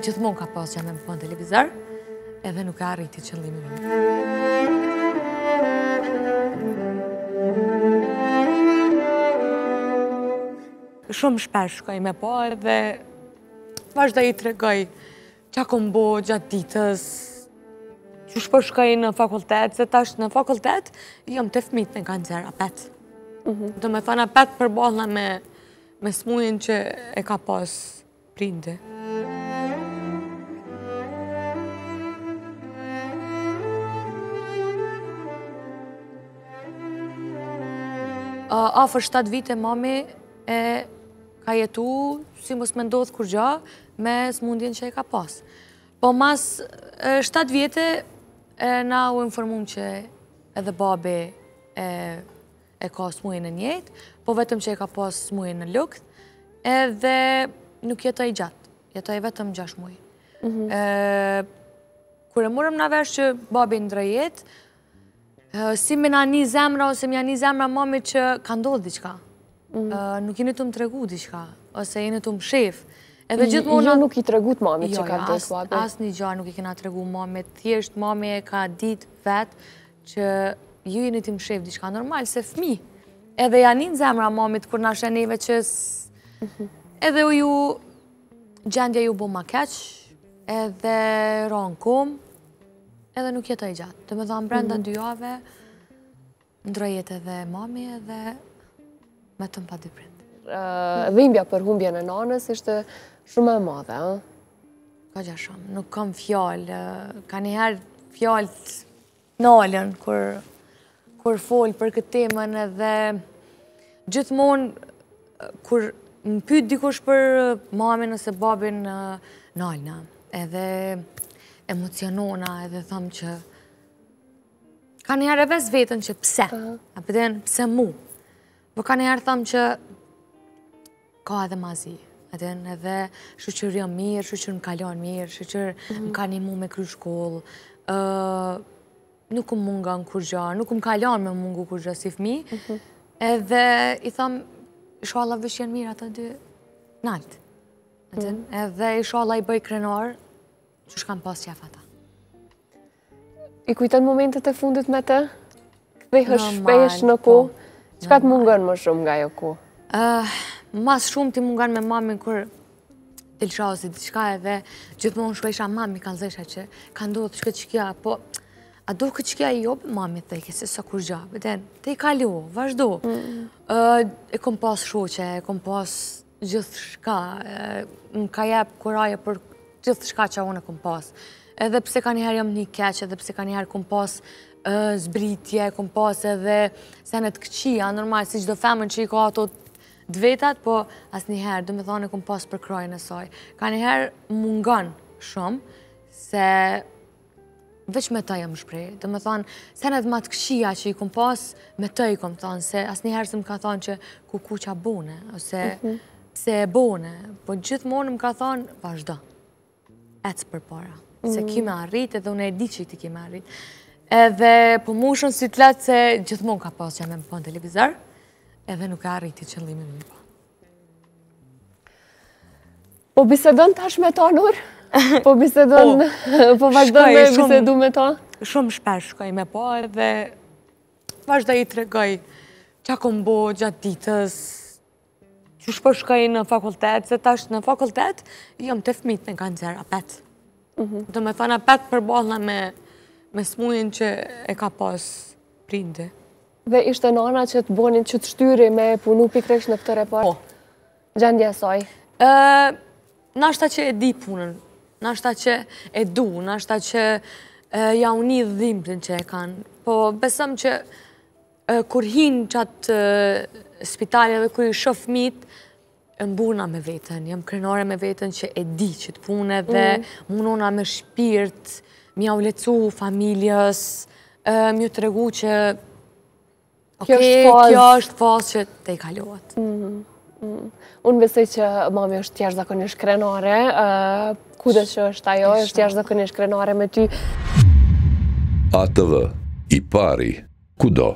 gjithmon ka pas që jam e më në televizor, edhe nuk e arriti qëllimin. Shumë shpesh shkoj me po edhe vazhda i tregoj që a kom bo gjatë ditës, që shpo shkoj në fakultet, se tash në fakultet, jam të fmit në kanë zera pet. Mhm. Do me thona pet përbohla me smujen që e ka pas prindi. afër 7 vite mami e ka jetu, si mos me ndodhë kur gja, me smundjen që e ka pas. Po mas 7 vjetë e na u informum që edhe babi e, e ka smujën e njetë, po vetëm që e ka pas smujën e lukët, edhe nuk jetë gjatë, jetë vetëm 6 mujë. Mm -hmm. Kërë mërëm në vesh që babi ndrejetë, Si me nani zemra ose me nani zemra mami që ka ndodhë diqka. Mm. Nuk jeni të më tregu diqka, ose jeni të më shef. Jo, jo nuk i tregut mami jo, që ka jo, ndodhë kuabe. As një gjarë nuk i kena tregu mami. Thjesht mami e ka dit vetë që ju jeni të më shef diqka. Normal, se fmi. Edhe ja në zemra mami të kur nashenive që... Mhm. Edhe u ju... Gjendja ju bo ma keqë. Edhe ronë edhe nuk jetoj gjatë. Të më dhamë brenda në mhm. dyjave, e edhe mami edhe me të pa dy prindë. Dhimbja për humbje në nanës ishte shumë e madhe, a? Ka gja shumë, nuk kam fjallë, ka njëherë fjallët nalën, kur folë për këtë temën edhe gjithmonë, kur më pytë dikush për mamin ose babin nalëna, edhe emocionona edhe thëmë që ka një arë e vesë vetën që pse, po. a përden po pse mu, po ka një arë thëmë që ka edhe mazi, po edhe shuqër jam mirë, shuqër më kalon mirë, shuqër mhm. më ka një mu me kry shkollë, nuk më munga në kurgja, nuk më kalon me mungu kurgja si fmi, mhm. edhe i thëmë, shuala vëshjen mirë ato dy natë, mhm. edhe i shuala i bëj krenarë, që shkam pasë qefa ta. I kujton momentet e fundit me të? Dhe i hëshpesh në ku? Që po, të mungën më shumë nga jo ku? Ah, mas shumë ti mungën me mamin kër të lëshazi qka e dhe gjithë më unë mami kanë zesha që kanë do të këtë qëkja, po a do këtë qëkja i për mami të i kësi së kur gjabë? bëte të i kalio, vazhdo. Mm. Ah, e kom pasë shoqe, e kom pasë gjithë shka, eh, Më ka jepë kuraje për gjithë shka që unë e këm pas. Edhe pse ka njëherë jam një keqë, edhe pse ka njëherë këm pas zbritje, këm pas edhe senet këqia, normal, si gjithë do femën që i ka ato dvetat, po as njëherë, dhe me thonë e këm pas për krojën e saj. Ka njëherë mungën shumë, se veç me të jam shprej, dhe me thonë senet matë këqia që i këm pas, me të i këm thonë, se as njëherë se më ka thonë që ku ku bune, ose mhm. se e bune, po gjithë monë më ka thonë, vazhdo ecë për para. Se mm. kime arrit edhe unë e di që i ti kime arrit. Edhe po mu shumë si të latë se gjithmon ka pas që jam e më po në televizor, edhe nuk e arrit i qëllimin më po. Po bisedon tash me ta, Nur? Po bisedon, po, po vazhdo me bisedu me ta? Shumë shper shkoj me po edhe vazhdo i të regoj që akumbo gjatë ditës, që shpo shkaj në fakultet, se tash në fakultet, jam të fmit në kanë zera petë. Mhm. Dhe me thona petë përbohna me me smujin që e ka pas prindë. Dhe ishte nana që të bonin që të shtyri me punu pikresh në këtë report? Po. Gjendje asaj? Në ashta që e di punën, në ashta që e du, në ashta që ja uni dhimbrin që e kanë. Po besëm që kur hinë qatë spitali dhe kërë i shofë mitë, e mbuna me vetën, jam krenore me vetën që e di që të punë dhe munona mm. me shpirt, mi au lecu familjës, mi u të regu që kjo është fosë që te i kaluat. Mm, mm. Unë besoj që mami është tjash dhe kënish krenore, ku dhe që është ajo, është tjash dhe krenore me ty. ATV, i pari, kudo.